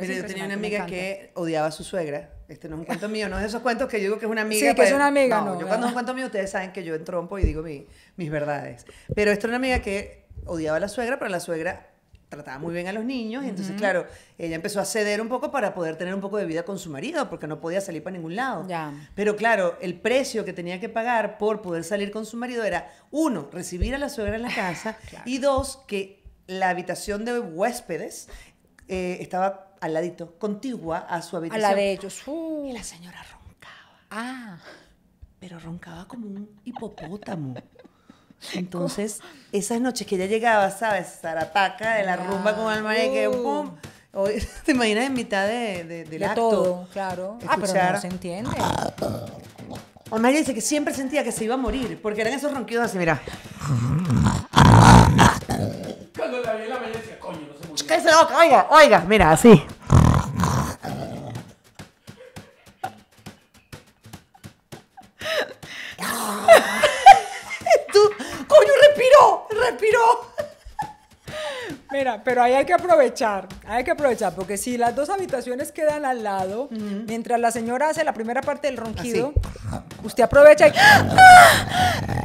Pero yo tenía una amiga que odiaba a su suegra. Este no es un cuento mío, no es de esos cuentos que yo digo que es una amiga. Sí, que es pues, una amiga, no. yo cuando es un cuento mío, ustedes saben que yo entrompo y digo mis verdades. Pero esta era una amiga que odiaba a la suegra, pero la suegra trataba muy bien a los niños. Y entonces, claro, ella empezó a ceder un poco para poder tener un poco de vida con su marido, porque no podía salir para ningún lado. Pero claro, el precio que tenía que pagar por poder salir con su marido era, uno, recibir a la suegra en la casa, y dos, que la habitación de huéspedes eh, estaba al ladito, contigua a su habitación. A la de ellos. Uh. Y la señora roncaba. Ah. Pero roncaba como un hipopótamo. Entonces, esas noches que ella llegaba, ¿sabes? Zarapaca de la rumba con el que boom ¡pum! ¿Te imaginas en mitad de, de, del todo, claro. Ah, pero no se entiende. María dice que siempre sentía que se iba a morir, porque eran esos ronquidos así, mira. oiga, oiga, mira, así. Tú, coño, respiró, respiró. Mira, pero ahí hay que aprovechar, hay que aprovechar, porque si las dos habitaciones quedan al lado, mientras la señora hace la primera parte del ronquido, usted aprovecha y...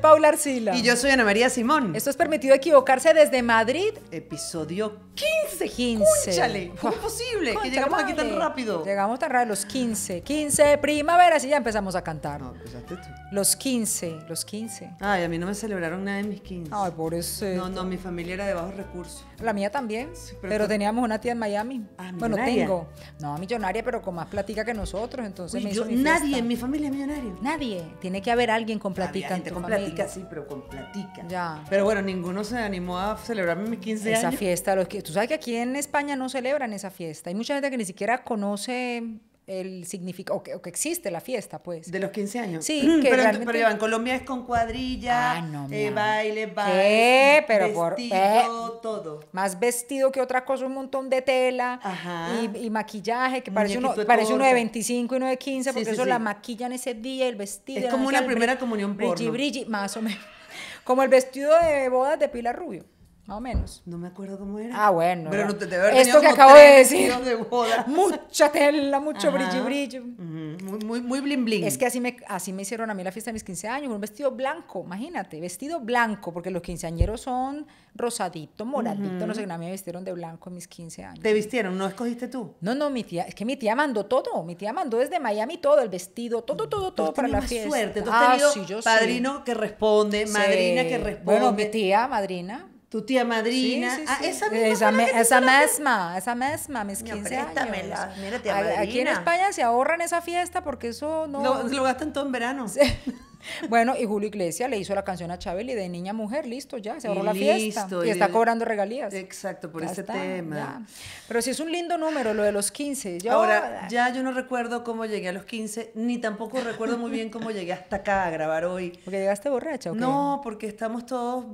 Paula Arcila. Y yo soy Ana María Simón. Esto es Permitido Equivocarse desde Madrid. Episodio 15. 15. Cúchale, ¿cómo es posible que llegamos aquí tan rápido? Llegamos tan rápido, los 15. 15 primavera, así ya empezamos a cantar. No, empezaste tú. Los 15, los 15. Ay, a mí no me celebraron nada de mis 15. Ay, por eso. No, no, mi familia era de bajos recursos. La mía también, pero, teníamos una tía en Miami. Ah, bueno, tengo. No, millonaria, pero con más platica que nosotros, entonces me hizo Nadie en mi familia es millonario. Nadie. Tiene que haber alguien con platica con sí, pero con platica. Ya. Pero bueno, ninguno se animó a celebrarme mis 15 años. Esa fiesta, los que, tú sabes que aquí aquí en España no celebran esa fiesta. Hay mucha gente que ni siquiera conoce el significado, que, o que existe la fiesta, pues. De los 15 años. Sí, que pero, realmente... pero Colombia es con cuadrilla, ah, no, eh, baile, baile. Pero vestido, eh, todo. Más vestido que otra cosa, un montón de tela Y, maquillaje, que parece uno, de 25 y uno de 15, porque eso la la maquillan ese día, el vestido. Es como una primera comunión porno. Brigi, más o menos. Como el vestido de bodas de Pilar Rubio más o menos. No me acuerdo cómo era. Ah, bueno. Pero no te, Esto que acabo de decir. Mucha tela, mucho brillo, brillo. Muy, muy, muy bling, bling. Es que así me, así me hicieron a mí la fiesta de mis 15 años, un vestido blanco, imagínate, vestido blanco, porque los quinceañeros son rosadito, moradito, no sé, mí me vistieron de blanco en mis 15 años. ¿Te vistieron? ¿No escogiste tú? No, no, mi tía, es que mi tía mandó todo, mi tía mandó desde Miami todo, el vestido, todo, todo, todo para la fiesta. suerte, ah, sí, yo padrino que responde, madrina que responde. Bueno, mi tía, madrina, tu tía madrina. Ah, esa misma. Esa, esa misma, esa mis 15 años. Aquí en España se ahorran esa fiesta porque eso no. Lo, lo gastan todo en verano. Bueno, y Julio Iglesias le hizo la canción a Chabeli de Niña Mujer, listo, ya, se ahorró la fiesta. y, está cobrando regalías. Exacto, por ese tema. Pero sí es un lindo número, lo de los 15. Ahora, ya yo no recuerdo cómo llegué a los 15, ni tampoco recuerdo muy bien cómo llegué hasta acá a grabar hoy. ¿Porque llegaste borracha No, porque estamos todos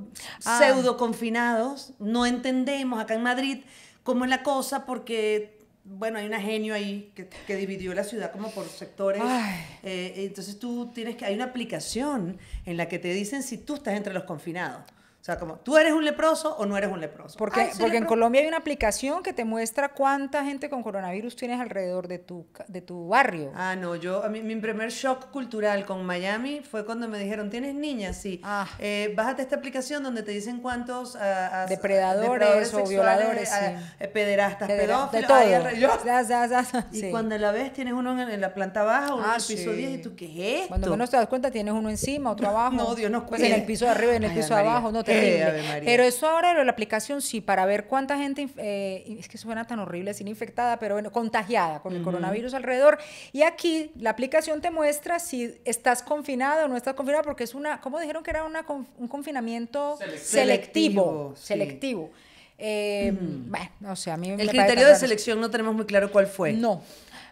ah. pseudo confinados, no entendemos acá en Madrid cómo es la cosa, porque bueno, hay una genio ahí que, dividió la ciudad como por sectores. Eh, entonces tú tienes que, hay una aplicación en la que te dicen si tú estás entre los confinados. O sea, como, ¿tú eres un leproso o no eres un leproso? Porque, porque en Colombia hay una aplicación que te muestra cuánta gente con coronavirus tienes alrededor de tu, de tu barrio. Ah, no, yo, a mí, mi primer shock cultural con Miami fue cuando me dijeron, ¿tienes niñas? Sí. Ah. Eh, bájate esta aplicación donde te dicen cuántos... Ah, ah, ah, depredadores, o violadores, eh, pederastas, pedófilos. De todo. y cuando la ves, tienes uno en, la planta baja, uno en el piso 10, y tú, ¿qué esto? Cuando menos te das cuenta, tienes uno encima, otro abajo. no, Dios no en el piso de arriba y en el piso abajo, no te pero eso ahora de la aplicación sí, para ver cuánta gente, eh, es que suena tan horrible sin infectada, pero bueno, contagiada con el coronavirus alrededor. Y aquí la aplicación te muestra si estás confinado o no estás confinado, porque es una, ¿cómo dijeron que era una, un confinamiento selectivo? Selectivo. Eh, bueno, no sea, El criterio de selección no tenemos muy claro cuál fue. No,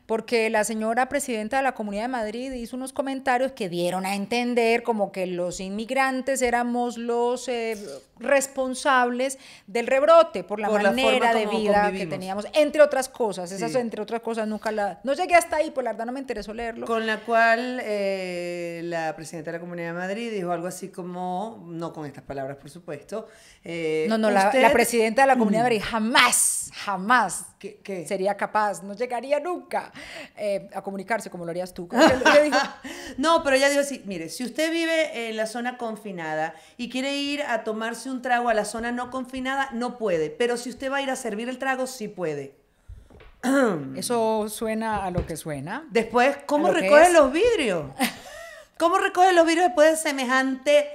porque la señora presidenta de la Comunidad de Madrid hizo unos comentarios que dieron a entender como que los inmigrantes éramos los eh, responsables del rebrote por la manera de vida que teníamos, entre otras cosas. Esas, entre otras cosas, nunca la... No llegué hasta ahí, por pues, la verdad no me interesó leerlo. Con la cual eh, la presidenta de la Comunidad de Madrid dijo algo así como, no con estas palabras, por supuesto. Eh, no, no, la, presidenta de la Comunidad de Madrid jamás, jamás que, sería capaz, no llegaría nunca eh, a comunicarse como lo harías tú. no, pero ella dijo así, mire, si usted vive en la zona confinada y quiere ir a tomarse un trago a la zona no confinada, no puede, pero si usted va a ir a servir el trago, sí puede. Eso suena a lo que suena. Después, ¿cómo recoge los vidrios? ¿Cómo recoge los vidrios después de semejante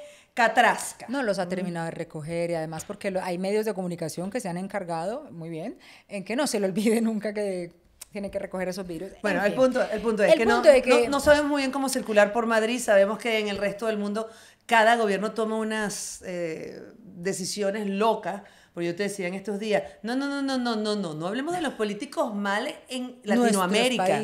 no, los ha terminado de recoger y además porque hay medios de comunicación que se han encargado, muy bien, en que no se le olvide nunca que tiene que recoger esos virus. Bueno, el punto, el punto es que, no, No, sabemos muy bien cómo circular por Madrid, sabemos que en el resto del mundo cada gobierno toma unas eh, decisiones locas porque yo te decía en estos días, no, no, no, no, no, no, no, no hablemos de los políticos males en Latinoamérica.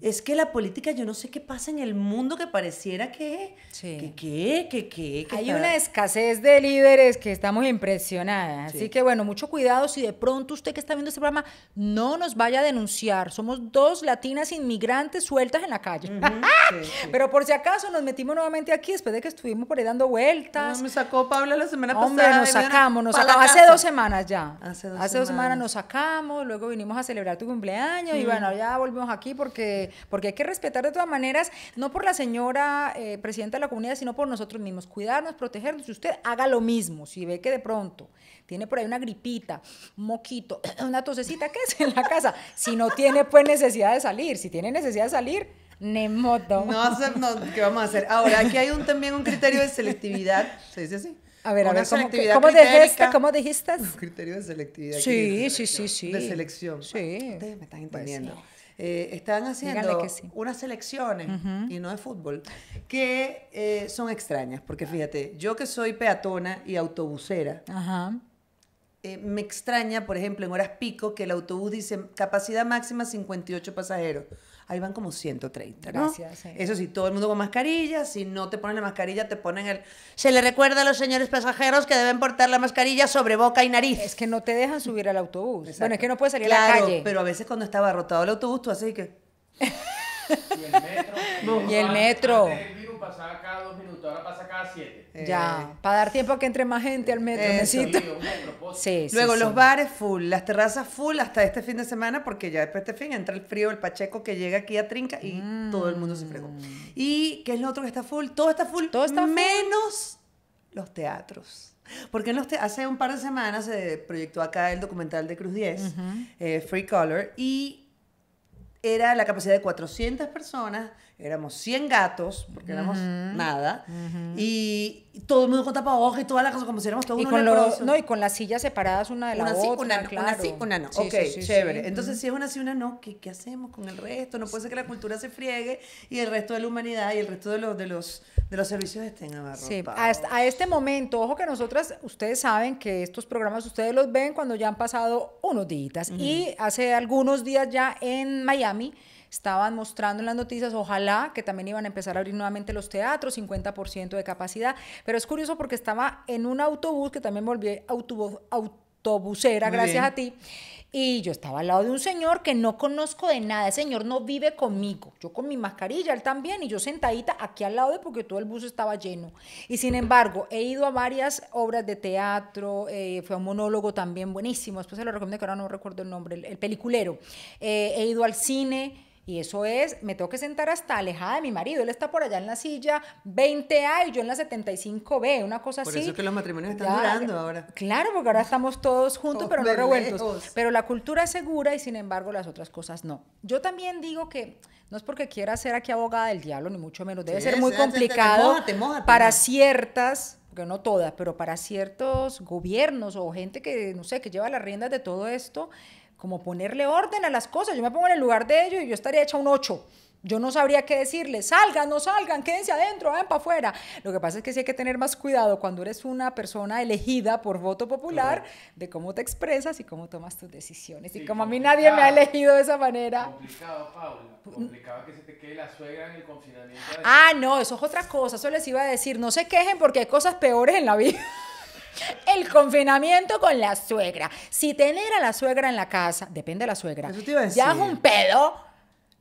Es que la política, yo no sé qué pasa en el mundo que pareciera que, que, que, que, Hay una escasez de líderes que estamos impresionadas. Así que bueno, mucho cuidado si de pronto usted que está viendo este programa no nos vaya a denunciar. Somos dos latinas inmigrantes sueltas en la calle. Pero por si acaso nos metimos nuevamente aquí después de que estuvimos por ahí dando vueltas. No, me sacó Pablo la semana pasada. Nos sacamos, nos sacamos. Hace dos semanas ya. Hace dos, semanas. nos sacamos, luego vinimos a celebrar tu cumpleaños y bueno, ya volvimos aquí porque, porque hay que respetar de todas maneras, no por la señora eh, presidenta de la comunidad, sino por nosotros mismos, cuidarnos, protegernos. Si usted haga lo mismo, si ve que de pronto tiene por ahí una gripita, moquito, una tosecita, ¿qué es en la casa? Si no tiene pues necesidad de salir, si tiene necesidad de salir, Nemoto. No, no, ¿qué vamos a hacer? Ahora, aquí hay un, también un criterio de selectividad, se dice así, a ver, a ver, ¿cómo, dijiste? ¿Cómo dijiste? Un criterio de selectividad. Sí, sí, sí, sí. De selección. Sí. Ah, ustedes me están pues entendiendo. Eh, están haciendo unas selecciones, y no de fútbol, que eh, son extrañas. Porque fíjate, yo que soy peatona y autobusera, Ajá. Eh, me extraña, por ejemplo, en horas pico, que el autobús dice capacidad máxima 58 pasajeros ahí van como 130, ¿no? Gracias, Eso sí, todo el mundo con mascarilla, si no te ponen la mascarilla, te ponen el... Se le recuerda a los señores pasajeros que deben portar la mascarilla sobre boca y nariz. Es que no te dejan subir al autobús. Bueno, es que no puedes salir a la calle. pero a veces cuando estaba rotado el autobús, tú haces que... y el metro. y el metro pasaba cada dos minutos, ahora pasa cada siete. Eh, ya, para dar tiempo a que entre más gente al metro. Necesito. Luego los bares full, las terrazas full hasta este fin de semana, porque ya después de este fin entra el frío, el pacheco que llega aquí a Trinca y todo el mundo se fregó. Mm. ¿Y qué es lo otro que está full? Todo está full, todo está menos los teatros. Porque hace un par de semanas se proyectó acá el documental de Cruz 10, eh, Free Color, y era la capacidad de 400 personas éramos 100 gatos, porque éramos nada, y todo el mundo con tapabocas y todas las cosas, como si éramos todos No, y con las sillas separadas una de la una otra. Sí, una, no, una sí, una no. ok, chévere. Entonces, si es una sí, una no, ¿qué, ¿qué, hacemos con el resto? No puede ser que la cultura se friegue y el resto de la humanidad y el resto de los, de los, de los servicios estén abarrotados. Sí, a este momento, ojo que nosotras, ustedes saben que estos programas ustedes los ven cuando ya han pasado unos días. Y hace algunos días ya en Miami estaban mostrando en las noticias, ojalá que también iban a empezar a abrir nuevamente los teatros, 50% de capacidad, pero es curioso porque estaba en un autobús, que también volví autobús, autobusera, gracias a ti. Y yo estaba al lado de un señor que no conozco de nada. Ese señor no vive conmigo. Yo con mi mascarilla, él también. Y yo sentadita aquí al lado de porque todo el bus estaba lleno. Y sin embargo, he ido a varias obras de teatro. Eh, fue un monólogo también buenísimo. Después se lo recomiendo que ahora no recuerdo el nombre. El, peliculero. Eh, he ido al cine. Y eso es, me tengo que sentar hasta alejada de mi marido. Él está por allá en la silla 20A y yo en la 75B, una cosa así. Por eso que los matrimonios están durando ahora. Claro, porque ahora estamos todos juntos, pero no revueltos. Pero la cultura es segura y sin embargo las otras cosas no. Yo también digo que no es porque quiera ser aquí abogada del diablo, ni mucho menos. Debe ser muy complicado para ciertas que no todas, pero para ciertos gobiernos o gente que, no sé, que lleva las riendas de todo esto, como ponerle orden a las cosas. Yo me pongo en el lugar de ellos y yo estaría hecha un 8. Yo no sabría qué decirle salgan, no salgan, quédense adentro, vayan para afuera. Lo que pasa es que sí hay que tener más cuidado cuando eres una persona elegida por voto popular de cómo te expresas y cómo tomas tus decisiones. y como a mí nadie me ha elegido de esa manera. Complicado, Paula. Complicado que se te quede la suegra en el confinamiento. Ah, no, eso es otra cosa. Eso les iba a decir. No se quejen porque hay cosas peores en la vida. El confinamiento con la suegra. Si tener a la suegra en la casa, depende de la suegra. Ya es un pedo.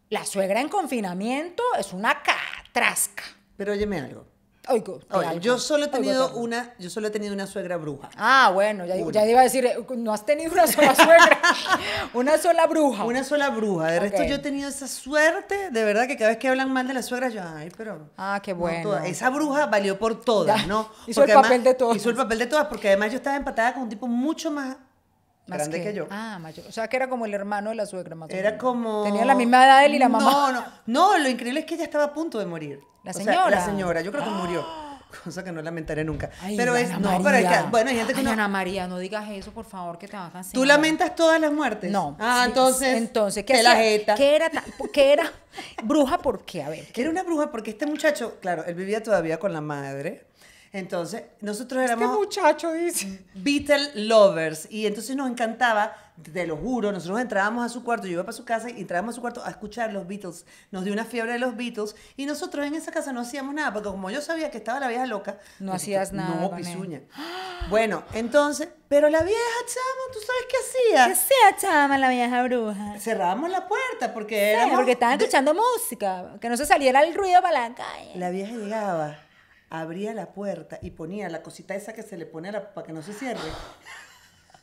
La suegra en confinamiento es una catrasca. Pero oyeme algo. Oigo, yo solo he tenido una, yo solo he tenido una suegra bruja. Ah, bueno, ya, iba a decir, eh, no has tenido una sola suegra, una sola bruja. Una sola bruja. De resto yo he tenido esa suerte, de verdad que cada vez que hablan mal de la suegra yo, ay, pero Ah, qué bueno. esa bruja valió por todas, ¿no? Hizo el papel de todas. Hizo el papel de todas porque además yo estaba empatada con un tipo mucho más grande que, yo. Ah, mayor. O sea, que era como el hermano de la suegra, más Era como... Tenía la misma edad él y la mamá. No, no. No, lo increíble es que ella estaba a punto de morir. La señora. la señora, yo creo que murió. Cosa que no lamentaré nunca. pero es, no, pero bueno, hay gente que no. Ana María, no digas eso, por favor, que te vas a ¿Tú lamentas todas las muertes? No. Ah, entonces. Entonces, ¿qué, la ¿Qué era? ¿Qué era? ¿Bruja por qué? A ver. ¿qué? Era una bruja porque este muchacho, claro, él vivía todavía con la madre. Entonces, nosotros éramos... Este muchacho dice. Beatle lovers. Y entonces nos encantaba, te lo juro, nosotros entrábamos a su cuarto, yo iba para su casa y entrábamos a su cuarto a escuchar los Beatles. Nos dio una fiebre de los Beatles y nosotros en esa casa no hacíamos nada, porque como yo sabía que estaba la vieja loca... No hacías nada. No, pisuña. Bueno, entonces, pero la vieja chama, ¿tú sabes qué hacía? ¿Qué hacía chama la vieja bruja? Cerrábamos la puerta porque... era porque estaban escuchando música, que no se saliera el ruido para la calle. La vieja llegaba abría la puerta y ponía la cosita esa que se le pone para que no se cierre.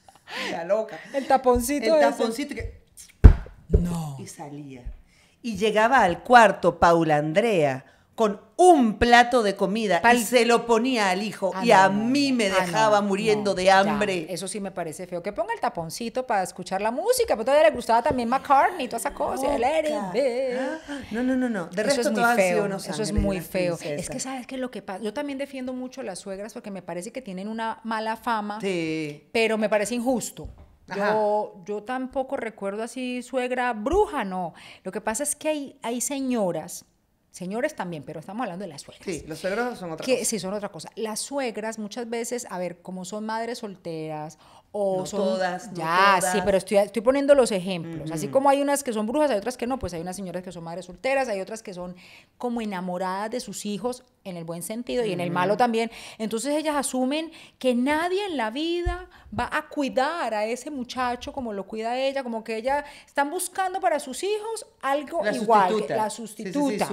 la loca. El taponcito. El taponcito que. No. Y salía. Y llegaba al cuarto Paula Andrea con un plato de comida y se lo ponía al hijo ah, y a mí me ah, dejaba muriendo de hambre. eso sí me parece feo. Que ponga el taponcito para escuchar la música, porque todavía le gustaba también McCartney y toda esa cosa. Ah, no, no, no, no. eso es muy feo. Eso es muy feo. Es que sabes qué es lo que pasa. Yo también defiendo mucho a las suegras porque me parece que tienen una mala fama, sí. pero me parece injusto. Yo, yo, tampoco recuerdo así suegra bruja, no. Lo que pasa es que hay, hay señoras Señores también, pero estamos hablando de las suegras. Sí, las suegras son otra cosa. Sí, son otra cosa. Las suegras muchas veces, a ver, como son madres solteras todas. Ya, sí, pero estoy, estoy poniendo los ejemplos. Así como hay unas que son brujas, hay otras que no. Pues hay unas señoras que son madres solteras, hay otras que son como enamoradas de sus hijos en el buen sentido y en el malo también. Entonces ellas asumen que nadie en la vida va a cuidar a ese muchacho como lo cuida ella, como que ellas están buscando para sus hijos algo igual, la sustituta.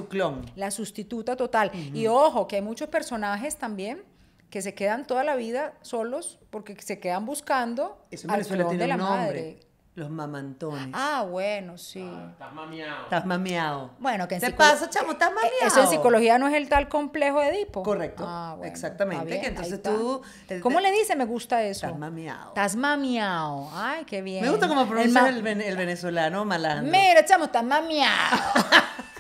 La sustituta total. Y ojo, que hay muchos personajes también que se quedan toda la vida solos porque se quedan buscando al clon de la nombre. madre. Los mamantones. Ah, bueno, sí. Ah, estás mameado. Estás mameado. Bueno, que en ¿Te pasa, chamo? Estás e- e- mamiado. Eso en psicología no es el tal complejo de Edipo. Correcto. Ah, Exactamente. entonces tú. ¿Cómo le dice? Me gusta eso. Estás mameado. Estás mameado. Ay, qué bien. Me gusta cómo pronuncias el, venezolano malandro. Mira, chamo, estás mameado.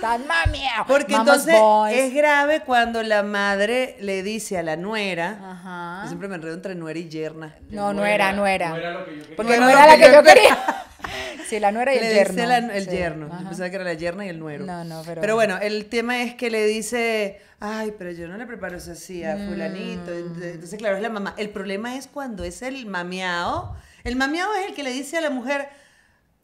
tan mami. Ah, Porque entonces es grave cuando la madre le dice a la nuera, Yo siempre me enredo entre nuera y yerna. No, nuera, nuera. No Porque no era la que yo quería. Sí, la nuera y el yerno. Dice el yerno. pensaba que era la yerna y el nuero. No, no, pero. Pero bueno, el tema es que le dice, ay, pero yo no le preparo eso así a fulanito. Mm. Entonces, claro, es la mamá. El problema es cuando es el mameado. El mameado es el que le dice a la mujer,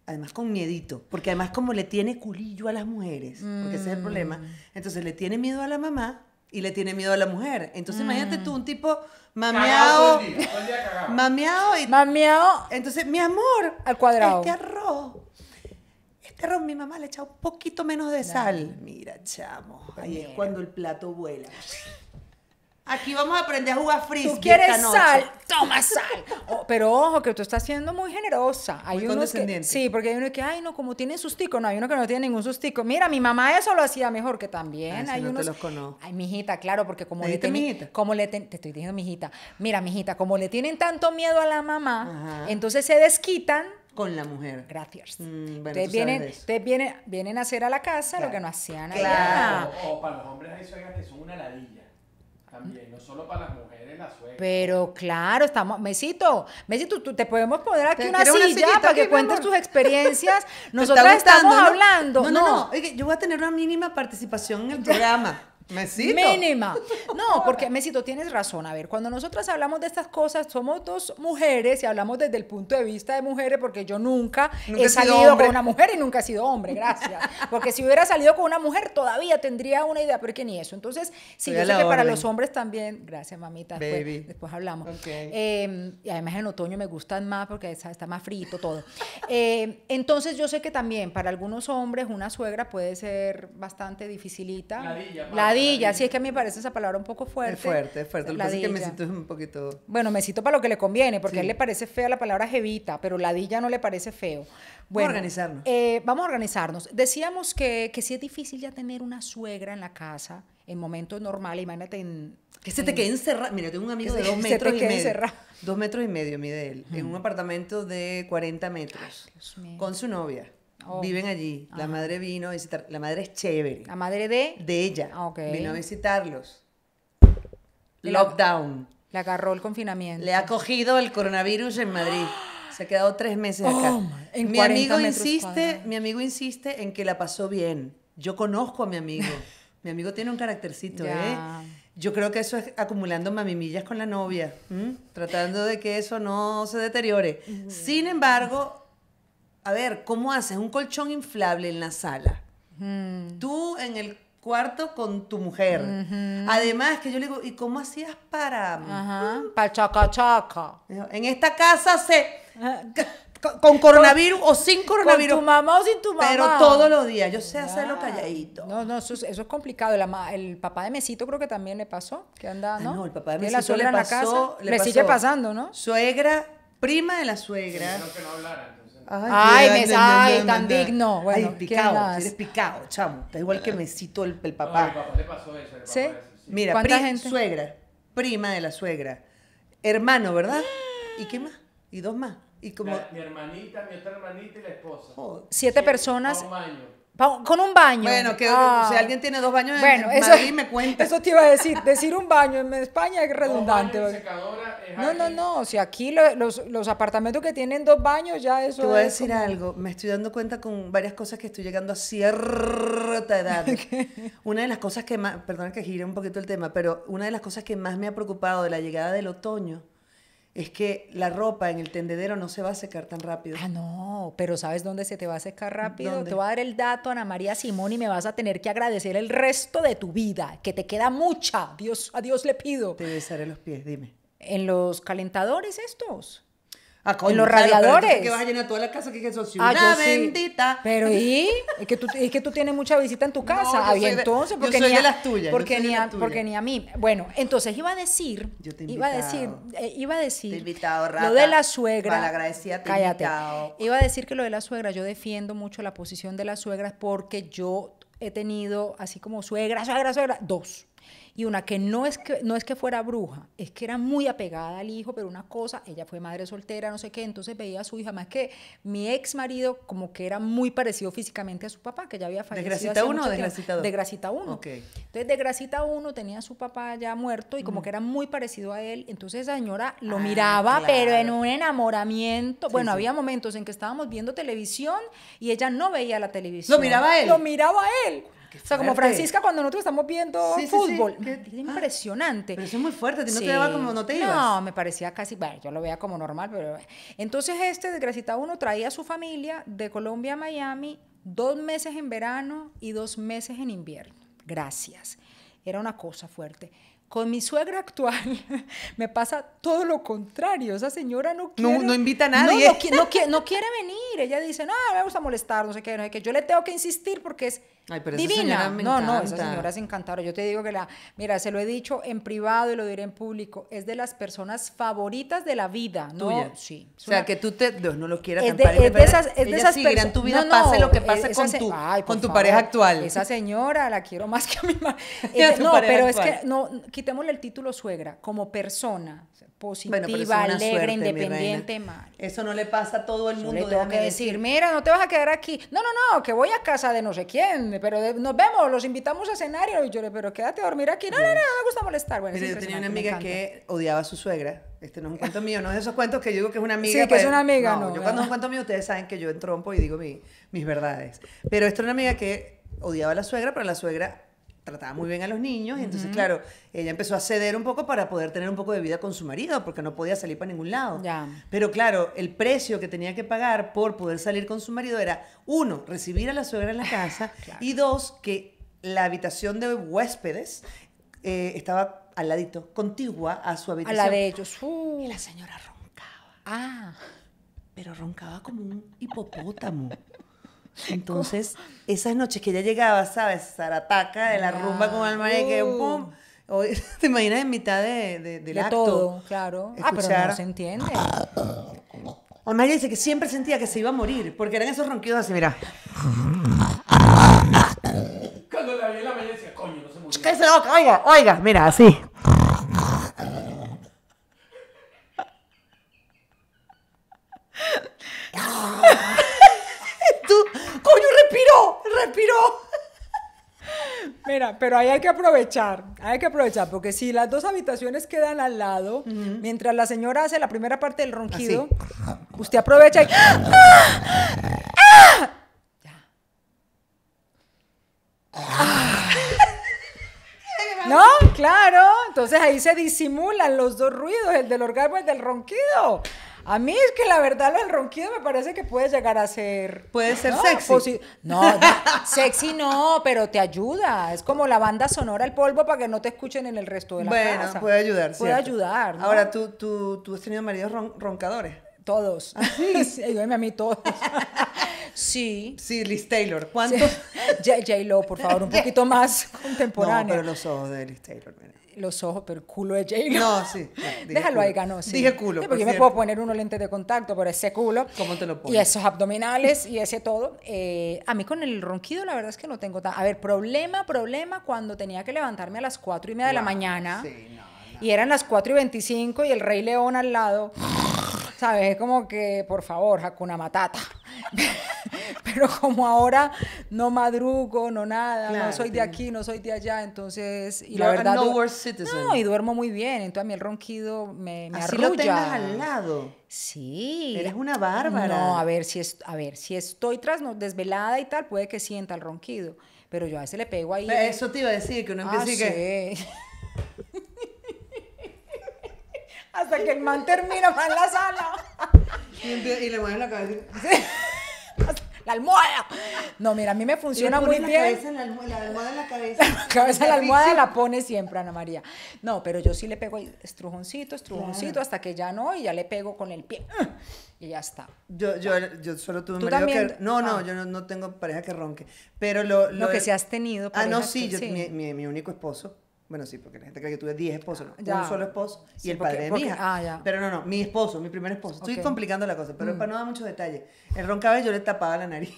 además con miedito, porque además como le tiene culillo a las mujeres, porque ese es el mm. problema, entonces le tiene miedo a la mamá y le tiene miedo a la mujer. Entonces imagínate mm. tú un tipo mameado, mameado y mameado, entonces mi amor, al cuadrado. Este arroz este arroz mi mamá le echa un poquito menos de sal. Mira, chamo, ahí es cuando el plato vuela. Aquí vamos a aprender a jugar frisbee. Tú quieres sal, toma sal. Oh, pero ojo, que tú estás siendo muy generosa. Hay unos condescendiente. sí, porque hay uno que, ay, no, como tienen sustico. No, hay uno que no tiene ningún sustico. Mira, mi mamá eso lo hacía mejor, que también ah, ay, hay hijita mijita, claro, porque como le tienen. Como le te estoy diciendo, mijita. Mira, mijita, como le tienen tanto miedo a la mamá, entonces se desquitan con la mujer. Gracias. Mm, ustedes vienen, vienen, a hacer a la casa lo que no hacían allá. Claro. O, para los hombres hay suegras que son una ladilla. También, no solo para las mujeres, la suegra. Pero claro, estamos. Mesito, Mesito, tú, te podemos poner aquí una silla, para que cuentes tus experiencias. Nosotras estamos hablando. no, no, no. Oye, yo voy a tener una mínima participación en el programa. Mesito. Mínima. No, porque Mesito, tienes razón. A ver, cuando nosotras hablamos de estas cosas, somos dos mujeres y hablamos desde el punto de vista de mujeres, porque yo nunca, he salido con una mujer y nunca he sido hombre, gracias. Porque si hubiera salido con una mujer, todavía tendría una idea, pero que ni eso. Entonces, sí, yo sé que para los hombres también, gracias mamita, Después, hablamos. Em, y además en otoño me gustan más porque está más frito todo. Em, entonces, yo sé que también para algunos hombres una suegra puede ser bastante dificilita. La ladilla, sí, es que a mí me parece esa palabra un poco fuerte. Es fuerte, es fuerte. Lo que pasa es que me es un poquito. Bueno, Mesito para lo que le conviene, porque a él le parece fea la palabra jevita, pero ladilla no le parece feo. Bueno, vamos a organizarnos. Eh, vamos a organizarnos. Decíamos que, que sí es difícil ya tener una suegra en la casa en momentos normales, imagínate en... Que se te quede encerrada. Mira, tengo un amigo de dos metros y medio. Dos metros y medio mide él, en un apartamento de 40 metros, con su novia. Viven oh. allí. La madre vino a visitar. La madre es chévere. ¿La madre de? De ella. Ah, vino a visitarlos. Lockdown. Le agarró el confinamiento. Le ha cogido el coronavirus en Madrid. Se ha quedado tres meses acá. Oh, en mi amigo insiste, mi amigo insiste en que la pasó bien. Yo conozco a mi amigo. mi amigo tiene un caractercito, ¿eh? Yo creo que eso es acumulando mamimillas con la novia, tratando de que eso no se deteriore. Sin embargo, a ver, ¿cómo haces un colchón inflable en la sala? Mm. Tú en el cuarto con tu mujer. Además, que yo le digo, ¿y cómo hacías para...? Mm, para chaca chaca. En esta casa se... Ah. Con coronavirus o sin coronavirus. Con tu mamá o sin tu mamá. Pero todos los días. Yo sé hacerlo calladito. No, no, eso es, complicado. el papá de Mesito creo que también le pasó. Que anda, ah, ¿no? el papá de Mesito le pasó, Le, sigue pasando, ¿no? Suegra, prima de la suegra. que no Ay, me, ay tan digno. Bueno, ay, picado, eres picado, chamo. Está igual que Mesito el, el papá. el papá le pasó eso. El papá ¿Sí? Mira, prima suegra, prima de la suegra, hermano, ¿verdad? ¿Y qué más? ¿Y dos más? mi hermanita, mi otra hermanita y la esposa. Oh, siete, personas. un con un baño. Bueno, que si ah. alguien tiene dos baños en, Madrid, me cuenta. Eso te iba a decir. Decir un baño en España es redundante. no, no, no. Si aquí los, los, apartamentos que tienen dos baños, ya eso. Te voy a decir algo. Me estoy dando cuenta con varias cosas que estoy llegando a cierta edad. Una de las cosas que más. Perdón que gire un poquito el tema, pero una de las cosas que más me ha preocupado de la llegada del otoño es que la ropa en el tendedero no se va a secar tan rápido. Ah, no, pero ¿sabes dónde se te va a secar rápido? Te voy a dar el dato, Ana María Simón, y me vas a tener que agradecer el resto de tu vida, que te queda mucha. Dios, a Dios le pido. Te besaré los pies, dime. En los calentadores estos los radiadores. que vas a llenar toda la casa que ah, bendita. Pero y es que tú es que tú tienes mucha visita en tu casa, no, ah, entonces porque yo a, de las tuyas, porque ni a, porque ni a mí. Bueno, entonces iba a decir, yo te iba a decir, iba a decir invitado, eh, lo de la suegra. a te cállate. Iba a decir que lo de la suegra, yo defiendo mucho la posición de las suegras porque yo he tenido así como suegra, suegra, suegra, dos y una que no es que, no es que fuera bruja, es que era muy apegada al hijo, pero una cosa, ella fue madre soltera, no sé qué, entonces veía a su hija, más que mi ex marido como que era muy parecido físicamente a su papá, que ya había fallecido. ¿De grasita 1 o de grasita 2? 1. Entonces de grasita 1 tenía a su papá ya muerto y como que era muy parecido a él, entonces esa señora lo ah, miraba, pero en un enamoramiento. bueno, había momentos en que estábamos viendo televisión y ella no veía la televisión. Lo miraba él. Lo miraba a él o sea, como Francisca cuando nosotros estamos viendo fútbol. Sí, ah, impresionante. pero eso es muy fuerte, no te daba como no te ibas. No, me parecía casi, bueno, yo lo veía como normal, pero entonces este desgraciado uno traía a su familia de Colombia a Miami dos meses en verano y dos meses en invierno. Gracias. Era una cosa fuerte. Con mi suegra actual me pasa todo lo contrario. Esa señora no quiere. No, no invita a nadie. No, no, quiere venir. Ella dice, no, me gusta molestar, no sé qué, no sé qué. Yo le tengo que insistir porque es Ay, pero Divina. Esa señora me no, encanta. no, esa señora es encantadora. Yo te digo que la, mira, se lo he dicho en privado y lo diré en público, es de las personas favoritas de la vida, ¿no? Tuya. Sí. O sea, que tú te, Dios no lo quiera es de, es de esas, es de esas en tu vida no, pase lo que e pase con, tu, con tu pareja actual. Esa señora la quiero más que a mi madre. Este, no, pero es que no, quitémosle el título suegra, como persona, positiva, alegre, independiente, mal. Eso no le pasa a todo el mundo. que decir, mira, no te vas a quedar aquí. No, no, no, que voy a casa de no sé quién, pero nos vemos, los invitamos a cenar y yo le, pero quédate a dormir aquí. No, no, no, me gusta molestar. Bueno, yo tenía una amiga que odiaba a su suegra. Este no es un cuento mío, no es de esos cuentos que yo digo que es una amiga. Sí, que es pues. una amiga, no. yo cuando es un cuento mío, ustedes saben que yo entrompo y digo mis verdades. Pero esta es una amiga que odiaba a la suegra, pero la suegra trataba muy bien a los niños. Y entonces, claro, ella empezó a ceder un poco para poder tener un poco de vida con su marido, porque no podía salir para ningún lado. Pero claro, el precio que tenía que pagar por poder salir con su marido era, uno, recibir a la suegra en la casa, y dos, que la habitación de huéspedes eh, estaba al ladito, contigua a su habitación. A la de ellos. Y la uh. señora roncaba. Ah. Pero roncaba como un hipopótamo. Entonces, esas noches que ella llegaba, ¿sabes? Zarataca de la rumba con el marido, que uh. pum. ¿Te imaginas en mitad de, de, del de todo, claro. Ah, pero no se entiende. Además, ella dice que siempre sentía que se iba a morir, porque eran esos ronquidos así, mira. Cuando la abrí decía, coño, no se murió. boca, oiga, oiga, mira, así. pero ahí hay que aprovechar, hay que aprovechar, porque si las dos habitaciones quedan al lado, mientras la señora hace la primera parte del ronquido, ah, usted aprovecha y... Ah, ¡Ah! ¿No? Claro. Entonces ahí se disimulan los dos ruidos, el del orgasmo y el del ronquido. A mí es que la verdad lo del ronquido me parece que puede llegar a ser... Puede ser sexy. No, sexy no, pero te ayuda. Es como la banda sonora, el polvo, para que no te escuchen en el resto de la casa. Bueno, puede ayudar, Puede ayudar. Ahora, ¿tú, tú, has tenido maridos roncadores. Todos. Ah, sí, a mí todos. Sí. Sí, Liz Taylor. ¿Cuántos? J, Lo, por favor, un poquito más contemporáneo. No, pero los ojos de Liz Taylor. Mira los ojos, pero el culo de j No, sí. Déjalo ahí, ganó. Sí. Dije culo. porque yo me puedo poner unos lentes de contacto por ese culo. ¿Cómo te lo Y esos abdominales y ese todo. Eh, a mí con el ronquido, la verdad es que no tengo tan. A ver, problema, problema cuando tenía que levantarme a las cuatro y media de la mañana. Y eran las 4 y 25 y el Rey León al lado. ¿sabes? Es como que, por favor, Hakuna Matata. Pero como ahora no madrugo, no nada, no soy de aquí, no soy de allá, entonces... Y la verdad... no, y duermo muy bien, entonces a mí el ronquido me, me Así lo tengas al lado. Sí. Eres una bárbara. No, a ver, si, es, a ver, si estoy tras, no, desvelada y tal, puede que sienta el ronquido pero yo a veces le pego ahí. Eso te iba a decir, que uno empieza ah, que... hasta que el man termina va en la sala. Y le mueve la cabeza. La almohada. No, mira, a mí me funciona muy bien. Cabeza en la, almohada, la, la cabeza. La la almohada la pone siempre, Ana María. No, pero yo sí le pego estrujoncito, estrujoncito, hasta que ya no, y ya le pego con el pie. Y ya está. Yo, yo, yo solo tuve un marido que. No, no, ah. yo no, tengo pareja que ronque. Pero lo. Lo, que se has tenido. Ah, no, sí, mi, mi único esposo bueno, sí, porque la gente cree que tuve 10 esposos, no, ya. un solo esposo y el padre de mi hija. Ah, pero no, no, mi esposo, mi primer esposo. Estoy complicando la cosa, pero mm. para no dar muchos detalles, el roncabe yo le tapaba la nariz.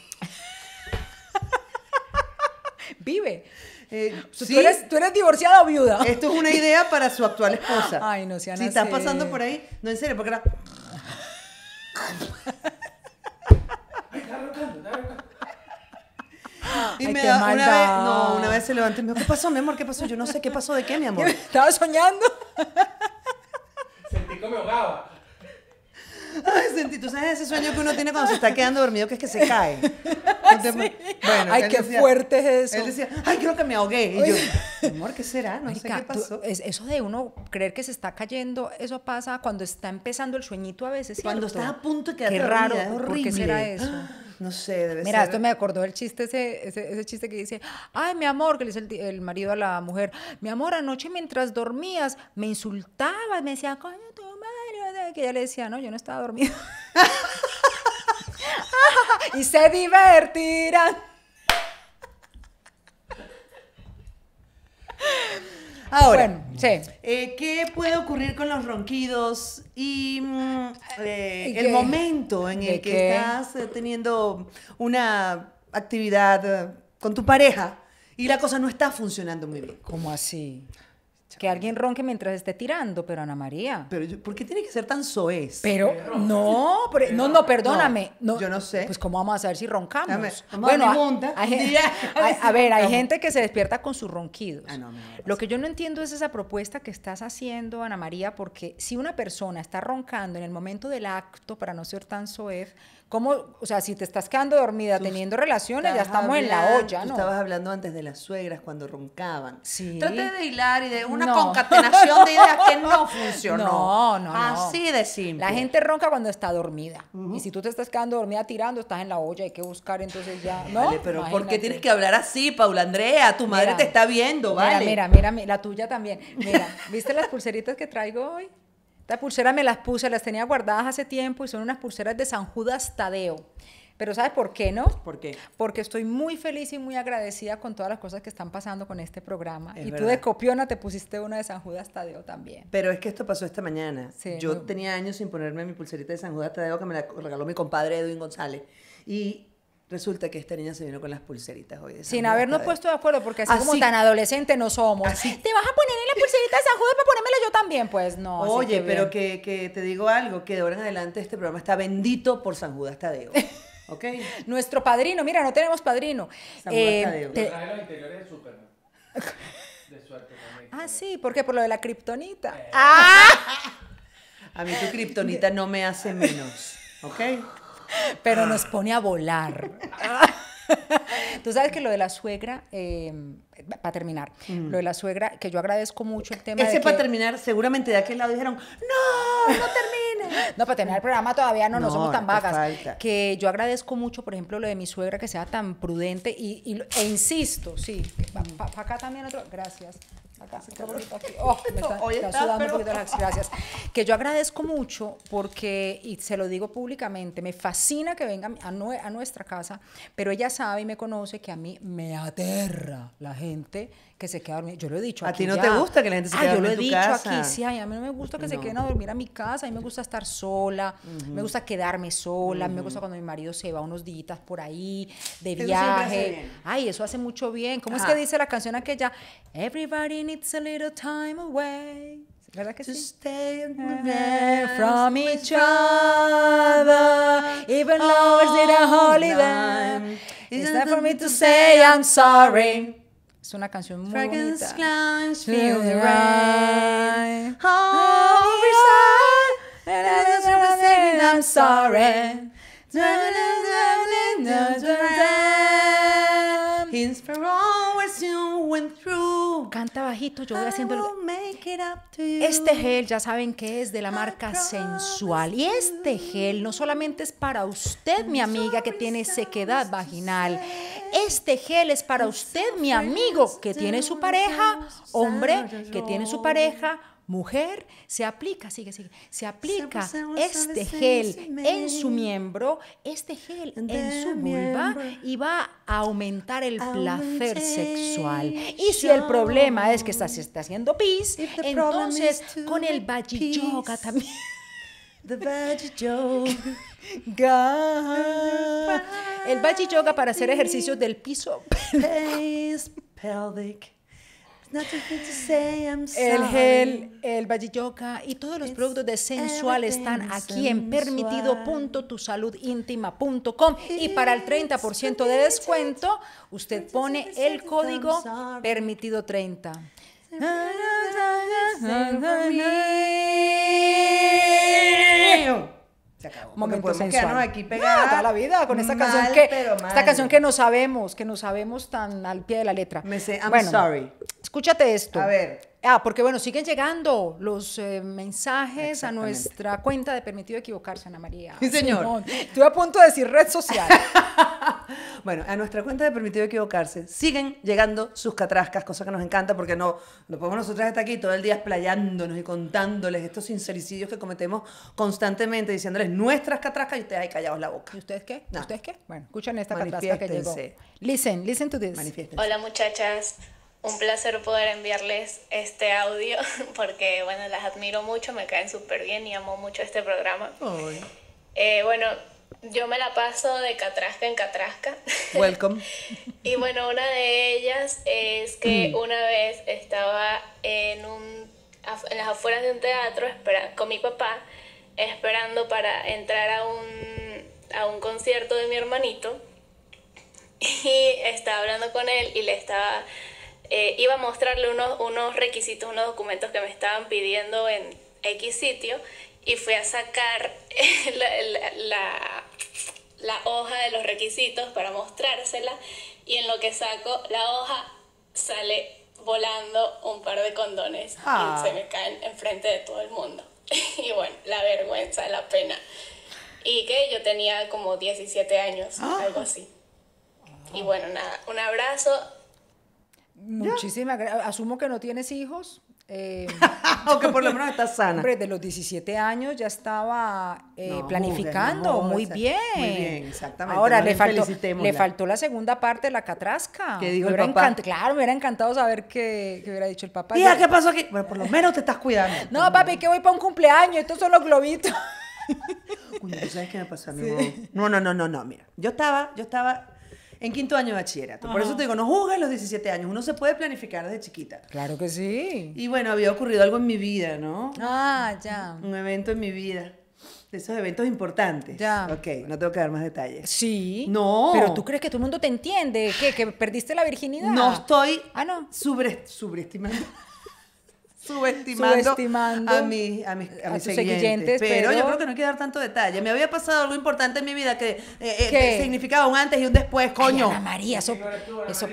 Vive. Eh, ¿tú, eres, ¿Tú, divorciada o viuda? Esto es una idea para su actual esposa. Ay, no Si estás pasando por ahí, no en serio, porque era. Y me da una vez, no, una vez se levantó y me dijo, ¿qué pasó, mi amor? ¿Qué pasó? Yo no sé qué pasó de qué, mi amor. Estaba soñando. Sentí que me ahogaba. Ay, sentí, tú sabes ese sueño que uno tiene cuando se está quedando dormido, que es que se cae. Ah, ay, qué fuerte es eso. Él decía, ay, creo que me ahogué. Y yo, amor, ¿qué será? No sé qué pasó. es, eso de uno creer que se está cayendo, eso pasa cuando está empezando el sueñito a veces. Cuando está a punto de caer Qué raro, qué será eso? No sé, debe Mira, esto me acordó el chiste, ese, ese, chiste que dice, ay, mi amor, que le dice el, marido a la mujer, mi amor, anoche mientras dormías me insultabas, me decía, coño, tu madre, que ella le decía, no, yo no estaba dormida. y se divertirán. Ahora, eh, ¿qué puede ocurrir con los ronquidos y mm, eh, el momento en el que estás eh, teniendo una actividad con tu pareja y la cosa no está funcionando muy bien? ¿Cómo así? Que alguien ronque mientras esté tirando, pero Ana María. Pero ¿por qué tiene que ser tan soez? Pero, no, no, no, perdóname. yo no sé. Pues cómo vamos a saber si roncamos. bueno, a, a, ver, hay gente que se despierta con sus ronquidos. Ah, Lo que yo no entiendo es esa propuesta que estás haciendo, Ana María, porque si una persona está roncando en el momento del acto, para no ser tan soez, ¿Cómo, o sea, si te estás quedando dormida teniendo relaciones, ya estamos en la olla, ¿no? estabas hablando antes de las suegras cuando roncaban. Sí. Trate de hilar y de una concatenación de ideas que no funcionó. No, Así de La gente ronca cuando está dormida. Y si tú te estás quedando dormida tirando, estás en la olla, hay que buscar entonces ya. No, pero porque ¿por qué tienes que hablar así, Paula Andrea? Tu madre te está viendo, ¿vale? Mira, mira, mira, la tuya también. Mira, ¿viste las pulseritas que traigo hoy? esta pulsera me las puse, las tenía guardadas hace tiempo y son unas pulseras de San Judas Tadeo. Pero ¿sabes por qué no? ¿Por qué? Porque estoy muy feliz y muy agradecida con todas las cosas que están pasando con este programa. y tú de Copiona te pusiste una de San Judas Tadeo también. Pero es que esto pasó esta mañana. Yo tenía años sin ponerme mi pulserita de San Judas Tadeo que me la regaló mi compadre Edwin González. Y Resulta que esta niña se vino con las pulseritas hoy. Sin habernos puesto de acuerdo, porque así, como tan adolescente no somos. Te vas a poner en la pulserita de San Judas para ponérmela yo también, pues no. Oye, pero que, que, te digo algo, que de ahora en adelante este programa está bendito por San Judas Tadeo. Nuestro padrino, mira, no tenemos padrino. Eh, de suerte Ah, sí, ¿por qué? Por lo de la kriptonita. Eh. ¡Ah! A mí tu kriptonita no me hace menos, ¿ok? Pero nos pone a volar. Ah. Tú sabes que lo de la suegra, eh, para terminar, mm. lo de la suegra, que yo agradezco mucho el tema. Ese para terminar, seguramente de aquel lado dijeron, no, no termina. No, para terminar el programa todavía no, no, somos tan vagas. Que yo agradezco mucho, por ejemplo, lo de mi suegra que sea tan prudente y, e insisto, sí, para acá también otro. Gracias. Acá, gracias. Que yo agradezco mucho porque, y se lo digo públicamente, me fascina que venga a nuestra casa, pero ella sabe y me conoce que a mí me aterra la gente que se quede a dormir Yo lo he dicho. Aquí a ti no te gusta que la gente se ah, quede ah, dormir Yo lo he dicho aquí, sí, a mí no me gusta que se queden a dormir a mi casa, a mí me gusta estar sola, me gusta quedarme sola, me gusta cuando mi marido se va unos días por ahí de viaje. ay, eso hace mucho bien. ¿Cómo es que dice la canción aquella? Everybody needs a little time away. ¿Verdad que to stay stay from each other, even lovers in a holiday. It's not for me to say I'm sorry. Es una canción muy bonita. Canta bajito, yo voy haciendo Este gel ya saben que es de la marca Sensual y este gel no solamente es para usted, mi amiga que tiene sequedad vaginal este gel es para usted, mi amigo, que tiene su pareja, hombre, que tiene su pareja, mujer, se aplica, sigue, sigue, se aplica este gel en su miembro, este gel en su vulva y va a aumentar el placer sexual. Y si el problema es que está, se está haciendo pis, entonces con el Baji Yoga también. The El bachi Yoga para hacer ejercicios del piso. El gel, el bachi Yoga y todos los productos de Sensual están aquí en permitido.tusaludintima.com y para el 30% de descuento usted pone el código permitido30 momento Momento sensual. aquí pegada la vida con esta canción que esta canción que no sabemos, que no sabemos tan al pie de la letra. Me sé I'm sorry. Escúchate esto. A ver. Ah, porque bueno, siguen llegando los eh, mensajes a nuestra cuenta de Permitido Equivocarse, Ana María. Sí, señor. estoy a punto de decir red social. bueno, a nuestra cuenta de Permitido Equivocarse siguen llegando sus catrascas, cosa que nos encanta porque no, no podemos nosotras estar aquí todo el día explayándonos y contándoles estos sincericidios que cometemos constantemente, diciéndoles nuestras catrascas y ustedes ahí callados la boca. ¿Y ustedes qué? ¿Ustedes qué? Bueno, escuchen esta catrasca que llegó. Listen, listen to this. Hola muchachas un placer poder enviarles este audio porque, bueno, las admiro mucho, me caen súper bien y amo mucho este programa. Eh, bueno, yo me la paso de catrasca en catrasca. Welcome. y bueno, una de ellas es que mm. una vez estaba en, un, en las afueras de un teatro espera, con mi papá esperando para entrar a un, a un concierto de mi hermanito y estaba hablando con él y le estaba eh, iba a mostrarle unos, unos requisitos, unos documentos que me estaban pidiendo en X sitio y fui a sacar la, la, hoja de los requisitos para mostrársela y en lo que saco la hoja sale volando un par de condones y ah. se me caen enfrente de todo el mundo. y bueno, la vergüenza, la pena. Y que yo tenía como 17 años, ah. algo así. Y bueno, nada, un abrazo, Muchísimas gracias. Asumo que no tienes hijos. Eh, que por lo menos estás sana. Hombre, de los 17 años ya estaba eh, planificando muy, bien. muy bien. exactamente. Ahora, le, faltó, le faltó la segunda parte de la catrasca. ¿Qué dijo el Claro, me hubiera encantado saber qué, hubiera dicho el papá. ¿qué pasó aquí? Bueno, por lo menos te estás cuidando. no, papi, que voy para un cumpleaños. Estos son los globitos. Uy, ¿sabes qué me pasó No, no, no, no, no, mira. Yo estaba, yo estaba en quinto año de bachillerato. Por eso te digo, no juzgues los 17 años, uno se puede planificar desde chiquita. Claro que sí. Y bueno, había ocurrido algo en mi vida, ¿no? Ah, ya. Un evento en mi vida. De esos eventos importantes. Ya. Ok, no tengo que dar más detalles. Sí. No. Pero tú crees que todo el mundo te entiende, ¿Qué, que perdiste la virginidad. No estoy ah, no. Subestimando subestimando, a, mis, a, pero, yo creo que no hay que dar tanto detalle. Me había pasado algo importante en mi vida que eh, eh, significaba un antes y un después, coño. María, eso,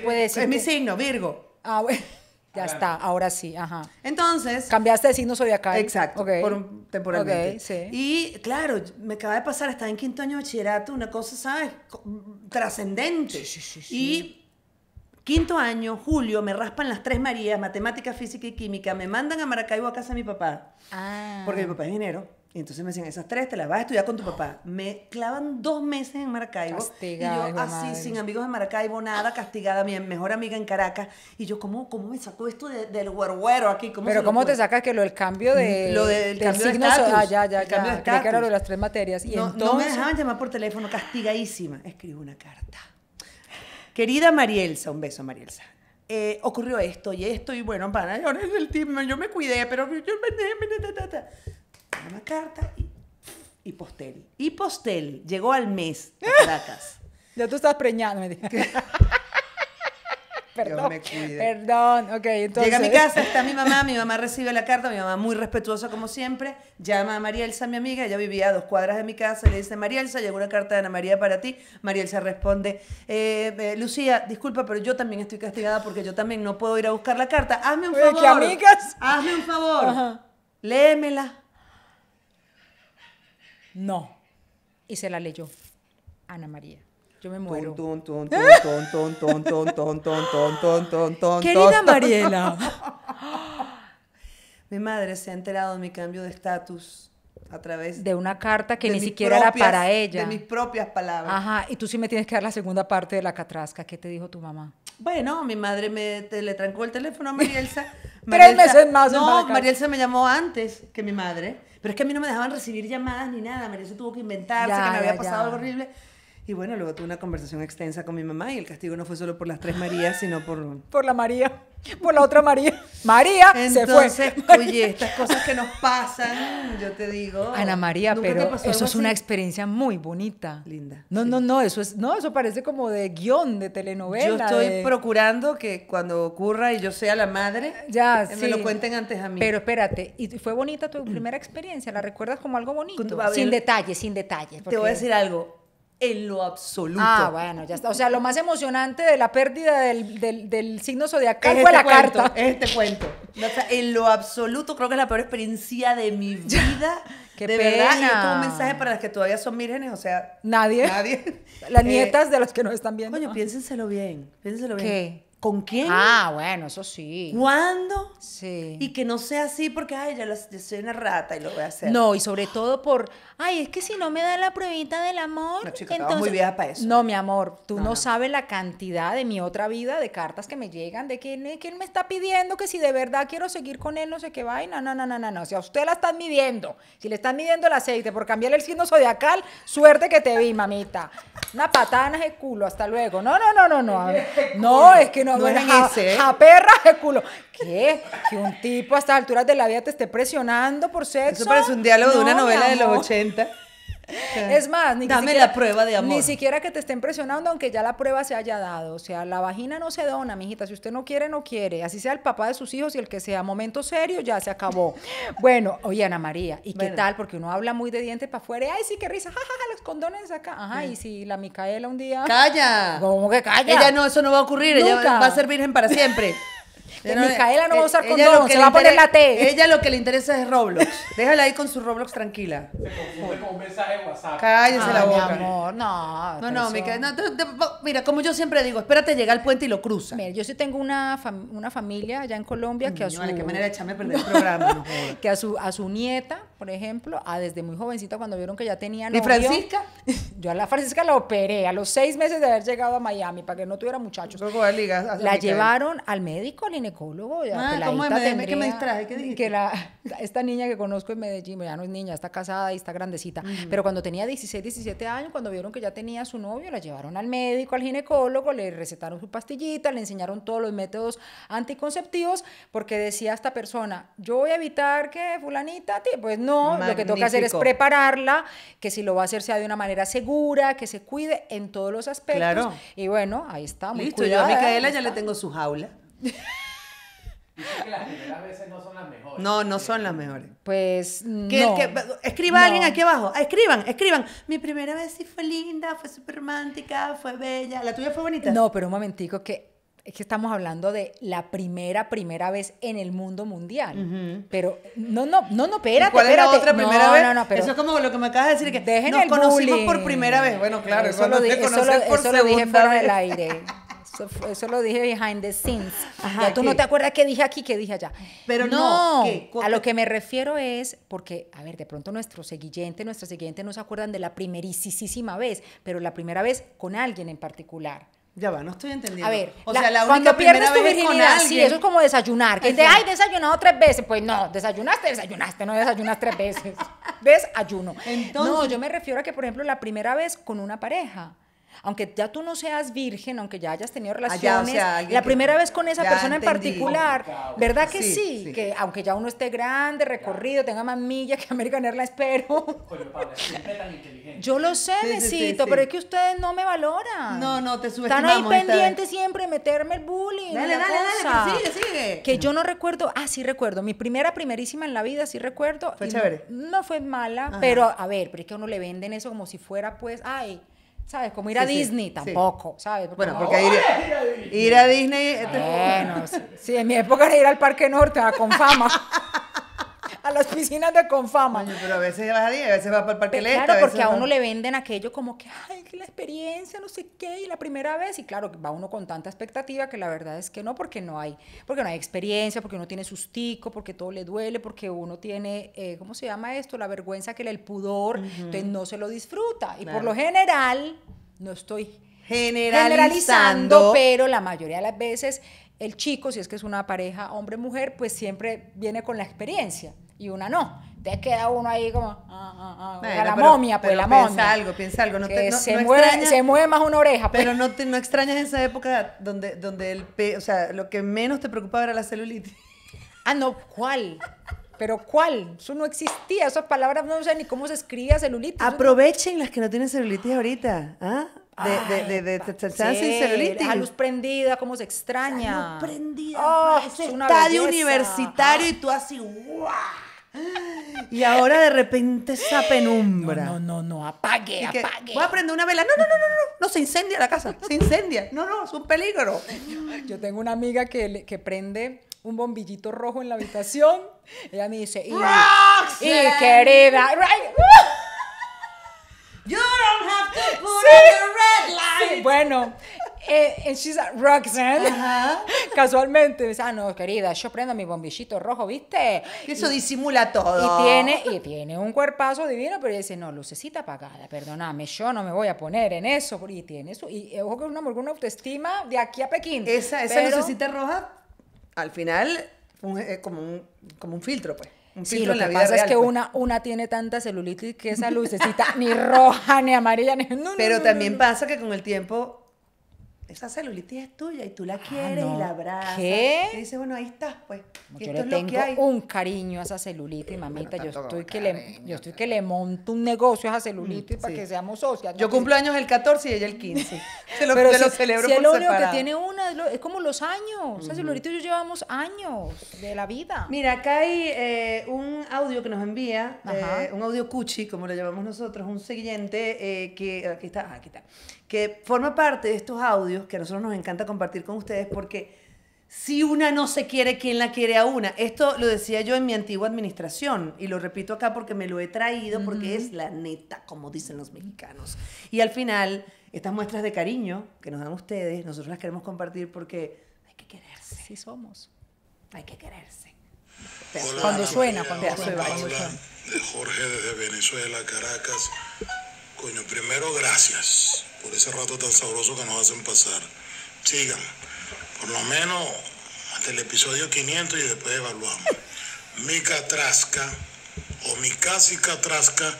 puede ser. Es mi signo, Virgo. Ah, bueno. Ya está, ahora sí, ajá. Entonces. Cambiaste de signo acá Exacto. Por un temporalmente. Y claro, me acaba de pasar, estaba en quinto año de bachillerato, una cosa, ¿sabes? Mm, trascendente. Sí, sí, sí, Y Quinto año, julio, me raspan las tres Marías, matemática, física y química, me mandan a Maracaibo a casa de mi papá, ah. porque mi papá es dinero, Y entonces me decían, esas tres te las vas a estudiar con tu papá. Me clavan dos meses en Maracaibo. Castigada, y yo así, sin amigos en Maracaibo, nada, castigada, mi mejor amiga en Caracas. Y yo, ¿cómo, cómo me sacó esto del huerguero aquí? Pero ¿cómo te sacas que lo del cambio mm, de... Lo ah, ya, ya, el cambio De que de las tres materias. Y no, no me dejaban llamar por teléfono, castigadísima. Escribo una carta Querida Marielsa, un beso, Marielsa. Eh, ocurrió esto y esto, y bueno, para, yo es el team, yo me cuidé, pero yo me. me me Una carta y, y postel. Y postel llegó al mes a Caracas. ya tú estás preñada, me dije. Perdón, Perdón, Llega a mi casa, está mi mamá, mi mamá recibe la carta, mi mamá muy respetuosa como siempre, llama a Marielsa, Elsa, mi amiga, ella vivía a dos cuadras de mi casa, le dice, Marielsa, Elsa, llegó una carta de Ana María para ti. Marielsa responde, eh, eh, Lucía, disculpa, pero yo también estoy castigada porque yo también no puedo ir a buscar la carta. Hazme un favor. amigas? Hazme un favor. Léemela. No. Y se la leyó Ana María. Yo me muero. Querida Mariela. Mi madre se ha enterado de mi cambio de estatus a través de una carta que ni siquiera era para ella. De mis propias palabras. Ajá, y tú sí me tienes que dar la segunda parte de la catrasca. ¿Qué te dijo tu mamá? Bueno, mi madre me le trancó el teléfono a Marielsa. Tres meses más. No, Marielsa me llamó antes que mi madre. Pero es que a mí no me dejaban recibir llamadas ni nada. Marielsa tuvo que inventarse que me había pasado algo horrible. Y bueno, luego tuve una conversación extensa con mi mamá y el castigo no fue solo por las tres Marías, sino por... Por la María, por la otra María. María se fue. Oye, estas cosas que nos pasan, yo te digo... Ana María, pero eso es una experiencia muy bonita. Linda. No, no, no, eso es, no, eso parece como de guión, de telenovela. Yo estoy procurando que cuando ocurra y yo sea la madre, ya, eh, me lo cuenten antes a mí. Pero espérate, ¿y fue bonita tu primera experiencia? ¿La recuerdas como algo bonito? Sin detalles, sin detalles. Te voy a decir algo en lo absoluto. Ah, bueno, ya está. O sea, lo más emocionante de la pérdida del, del, signo zodiacal fue este la carta. Este cuento. o sea, en lo absoluto, creo que es la peor experiencia de mi vida. Qué de y yo un mensaje para las que todavía son vírgenes, o sea. Nadie. Nadie. Las eh, nietas de los que nos están viendo. Coño, piénsenselo bien. Piénsenselo bien. ¿Qué? con quién. Ah, bueno, eso sí. ¿Cuándo? Sí. Y que no sea así porque, ay, ya, soy una rata y lo voy a hacer. No, y sobre todo por, ay, es que si no me da la pruebita del amor. No, entonces... muy bien para eso. No, eh. mi amor, tú no, sabes la cantidad de mi otra vida de cartas que me llegan, de quién, quién me está pidiendo que si de verdad quiero seguir con él, no sé qué vaina. No, no, no, no, no. Si a usted la están midiendo, si le están midiendo el aceite por cambiar el signo zodiacal, suerte que te vi, mamita. Una patana de culo, hasta luego. No, no, no, no, no. No, es que no no, de culo. ¿Qué? Que un tipo a estas alturas de la vida te esté presionando por sexo. Eso parece un diálogo de una novela de los 80. Es más, ni Dame la prueba de amor. Ni siquiera que te esté impresionando aunque ya la prueba se haya dado. O sea, la vagina no se dona, mijita. Si usted no quiere, no quiere. Así sea el papá de sus hijos y el que sea. Momento serio, ya se acabó. bueno, oye, Ana María, ¿y qué tal? Porque uno habla muy de diente para afuera. Ay, sí, qué risa. jajaja los condones acá. Ajá, y si la Micaela un día. ¡Calla! ¿Cómo que calla? Ella no, eso no va a ocurrir. Ella va a ser virgen para siempre. Eh, Micaela no va a eh, usar condón, se va a poner la T. Ella lo que le interesa es Roblox. Déjala ahí con su Roblox tranquila. Se confunde con un mensaje de WhatsApp. Cállese la boca. Mi amor, no. No, no, Micaela. mira, como yo siempre digo, espérate llega al puente y lo cruza. Mira, yo sí tengo una, una familia allá en Colombia que a su... No, ¿de qué manera echarme a perder el programa? que a su, a su nieta por ejemplo, a desde muy jovencita cuando vieron que ya tenía novio. Francisca? Yo a la Francisca la operé a los seis meses de haber llegado a Miami para que no tuviera muchachos. la llevaron al médico, al ginecólogo. Ya, ah, ¿cómo me, que me ¿Qué Que esta niña que conozco en Medellín, ya no es niña, está casada y está grandecita. Pero cuando tenía 16, 17 años, cuando vieron que ya tenía su novio, la llevaron al médico, al ginecólogo, le recetaron su pastillita, le enseñaron todos los métodos anticonceptivos, porque decía esta persona, yo voy a evitar que fulanita, pues no no, lo que toca hacer es prepararla, que si lo va a hacer sea de una manera segura, que se cuide en todos los aspectos. Y bueno, ahí está. Listo, yo a Micaela ya le tengo su jaula. que las veces no son las mejores. No, no son las mejores. Pues no. escriba alguien aquí abajo. escriban, escriban. Mi primera vez sí fue linda, fue súper romántica, fue bella. ¿La tuya fue bonita? No, pero un momentico que es que estamos hablando de la primera, primera vez en el mundo mundial. Pero, no, no, no, no, espérate, ¿Cuál es otra primera no, vez? No, no, Eso es como lo que me acabas de decir, que dejen nos conocimos por primera vez. Bueno, claro, eso lo, dije, eso, lo, eso lo dije fuera del aire. Eso, lo dije behind the scenes. ya tú no te acuerdas qué dije aquí, qué dije allá. Pero no, a lo que me refiero es, porque, a ver, de pronto nuestro seguillente, nuestra siguiente no se acuerdan de la primerísima vez, pero la primera vez con alguien en particular. Ya va, no estoy entendiendo. A ver, o sea, la única cuando pierdes tu virginidad, sí, eso es como desayunar. Que te, ay, desayunado tres veces. Pues no, desayunaste, desayunaste, no desayunas tres veces. Desayuno. Entonces, no, yo me refiero a que, por ejemplo, la primera vez con una pareja aunque ya tú no seas virgen, aunque ya hayas tenido ah, relaciones, la primera vez con esa persona en particular, ¿verdad que sí, Que aunque ya uno esté grande, recorrido, tenga más que American Airlines, espero. Yo lo sé, necesito, pero es que ustedes no me valoran. No, no, te subestimamos. Están ahí pendientes siempre de meterme el bullying. Dale, dale, dale, pues sigue, sigue. Que yo no recuerdo, ah, sí recuerdo, mi primera primerísima en la vida, sí recuerdo. Fue chévere. No, fue mala, pero a ver, pero es que a uno le venden eso como si fuera pues, ay ¿sabes? Como ir a Disney, tampoco, ¿sabes? bueno, porque ir, a Disney... Este- bueno, sí, en mi época era ir al Parque Norte, con fama. a las piscinas de Confama. pero a veces vas a día, a veces vas para el parque Claro, porque a uno le venden aquello como que, ay, la experiencia, no sé qué, y la primera vez. Y claro, va uno con tanta expectativa que la verdad es que no, porque no hay, porque no hay experiencia, porque uno tiene sustico, porque todo le duele, porque uno tiene, eh, ¿cómo se llama esto? La vergüenza que el pudor, entonces no se lo disfruta. Y por lo general, no estoy generalizando. generalizando, pero la mayoría de las veces el chico, si es que es una pareja hombre-mujer, pues siempre viene con la experiencia y una no. Te queda uno ahí como, ah, ah, ah la momia, pues pero la momia. Piensa algo, piensa algo. No se, mueve, más una oreja. Pues. Pero no, no extrañas esa época donde, donde el o sea, lo que menos te preocupaba era la celulitis. Ah, no, ¿cuál? pero ¿cuál? Eso no existía, esas palabras no sé ni cómo se escribía celulitis. Aprovechen las que no tienen celulitis ahorita, ¿ah? De, de, de, sin celulitis. A luz prendida, cómo se extraña. luz prendida. Ah, es estadio universitario y tú así, y ahora de repente esa penumbra. No, no, no, apague, apague. Voy a prender una vela. No, no, no, no, no, no, se incendia la casa, se incendia. No, no, es un peligro. Yo tengo una amiga que, prende un bombillito rojo en la habitación. Ella me dice, y, y querida, You don't have to put on the red light. bueno, eh, and she's at Roxanne. Casualmente. Dice, ah, no, querida, yo prendo mi bombillito rojo, ¿viste? Eso disimula todo. Y tiene, y tiene un cuerpazo divino, pero dice, no, lucecita apagada, perdóname, yo no me voy a poner en eso. Y tiene eso. Y eh, ojo que es una, una autoestima de aquí a Pekín. Esa, esa lucecita roja, al final, eh, como, un, como un filtro, pues. sí, lo que pasa es que pues. una, una tiene tanta celulitis que esa lucecita ni roja, ni amarilla, ni... Pero también pasa que con el tiempo esa celulitis es tuya y tú la ah, quieres y la abrazas. ¿Qué? Y dices, bueno, ahí estás, pues. yo le tengo un cariño a esa celulitis, mamita. yo estoy, que le, yo estoy que le monto un negocio a esa celulitis mm, para que seamos socias. Yo cumplo años el 14 y ella el 15. Se lo, Pero te lo que tiene una, es como los años. esa O celulitis yo llevamos años de la vida. Mira, acá hay eh, un audio que nos envía, eh, un audio cuchi, como lo llamamos nosotros, un siguiente eh, que, aquí está, ah, aquí está, que forma parte de estos audios que a nosotros nos encanta compartir con ustedes porque si una no se quiere, ¿quién la quiere a una? Esto lo decía yo en mi antigua administración y lo repito acá porque me lo he traído porque es la neta, como dicen los mexicanos. Y al final, estas muestras de cariño que nos dan ustedes, nosotros las queremos compartir porque hay que quererse. Sí somos. Hay que quererse. cuando suena, cuando suena. Jorge desde Venezuela, Caracas. Coño, primero, gracias por ese rato tan sabroso que nos hacen pasar. Sigan, por lo menos hasta el episodio 500 y después evaluamos. Mi catrasca, o mi casi catrasca,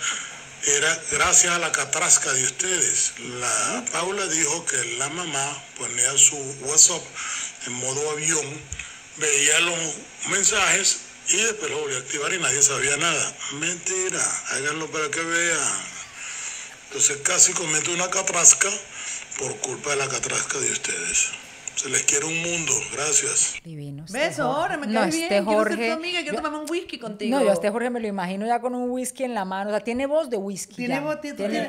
era gracias a la catrasca de ustedes. La Paula dijo que la mamá ponía su WhatsApp en modo avión, veía los mensajes y después lo volvió a activar y nadie sabía nada. Mentira, háganlo para que vean. Entonces casi cometo una catrasca por culpa de la catrasca de ustedes. Se les quiere un mundo, gracias. Divino. Este Beso, ahora me cae no, bien. Este Jorge, quiero ser tu amiga, quiero tomarme un whisky contigo. No, yo a este Jorge me lo imagino ya con un whisky en la mano. O sea, tiene voz de whisky. Tiene voz de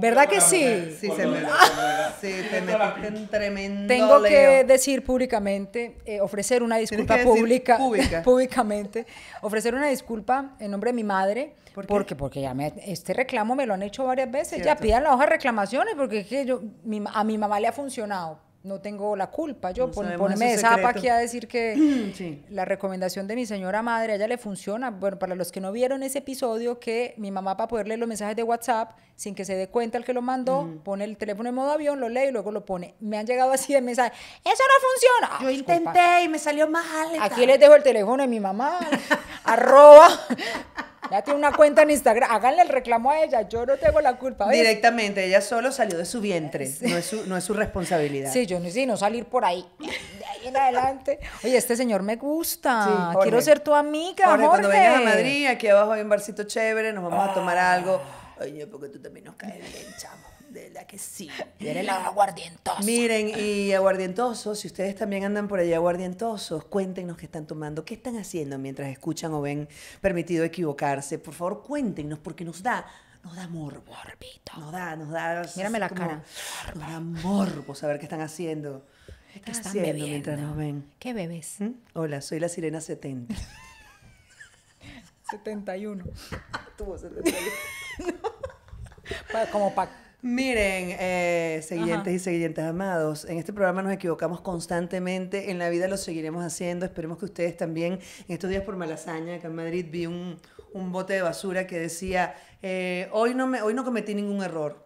¿Verdad que sí? sí, se me, va. sí, se me en tremendo. Tengo que decir públicamente, eh, ofrecer una disculpa pública. públicamente. Ofrecer una disculpa en nombre de mi madre. porque, porque ya me, este reclamo me lo han hecho varias veces. Ya pidan la hoja de reclamaciones, porque es que yo, a mi mamá le ha funcionado no tengo la culpa yo, ponerme zapa aquí a decir que la recomendación de mi señora madre, a ella le funciona. Bueno, para los que no vieron ese episodio, que mi mamá para poder leer los mensajes de WhatsApp, sin que se dé cuenta el que lo mandó, pone el teléfono en modo avión, lo lee y luego lo pone. Me han llegado así de mensaje eso no funciona. Yo intenté y me salió mal. Aquí les dejo el teléfono de mi mamá, arroba ya tiene una cuenta en Instagram. Háganle el reclamo a ella. Yo no tengo la culpa. Directamente. Ella solo salió de su vientre. No, es su, no es su responsabilidad. Sí, yo no sí, no salir por ahí. De ahí en adelante. Oye, este señor me gusta. Quiero ser tu amiga, Jorge, Jorge. Cuando vengas a Madrid, aquí abajo hay un barcito chévere. Nos vamos a tomar ah. algo. Oye, porque tú también nos caes bien, chamo. De la que sí. Eres la aguardientosa. Miren, y aguardientosos, si ustedes también andan por allá aguardientosos, cuéntenos qué están tomando, qué están haciendo mientras escuchan o ven permitido equivocarse. Por favor, cuéntenos, porque nos da nos da morbo. Morbito. Nos da, nos da. Mírame la cara. Nos da morbo saber qué están haciendo. ¿Qué están, bebiendo? mientras nos ven? ¿Qué bebes? ¿Mm? Hola, soy la sirena 70. 71. Tuvo 71. pa como para Miren, eh, y siguientes amados, en este programa nos equivocamos constantemente, en la vida lo seguiremos haciendo, esperemos que ustedes también, en estos días por Malasaña, acá en Madrid vi un, un bote de basura que decía, eh, hoy, no me, hoy no cometí ningún error,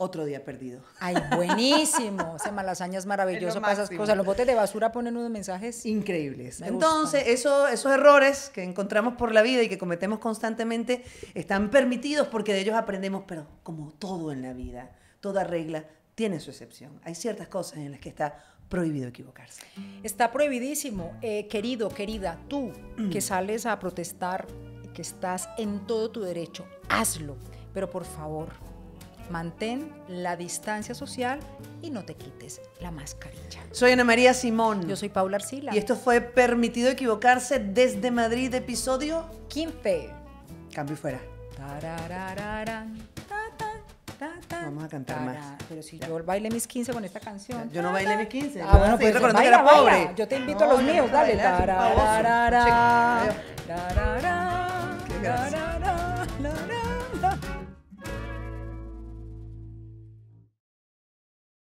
otro día perdido. Ay, buenísimo. Ese malasaña es maravilloso esas cosas. Los botes de basura ponen unos mensajes increíbles. Entonces, esos errores que encontramos por la vida y que cometemos constantemente están permitidos porque de ellos aprendemos, pero como todo en la vida, toda regla tiene su excepción. Hay ciertas cosas en las que está prohibido equivocarse. Está prohibidísimo. Eh, querido, querida, tú mm. que sales a protestar, que estás en todo tu derecho, hazlo. Pero por favor, Mantén la distancia social y no te quites la mascarilla. Soy Ana María Simón. Yo soy Paula Arcila. Y esto fue Permitido Equivocarse desde Madrid, episodio 15. Cambio y fuera. Vamos a cantar más. Pero si yo bailé mis 15 con esta canción. Yo no bailé mis 15. Ah, bueno, pues que pobre. Yo te invito a los míos, dale. Tararara, tararara,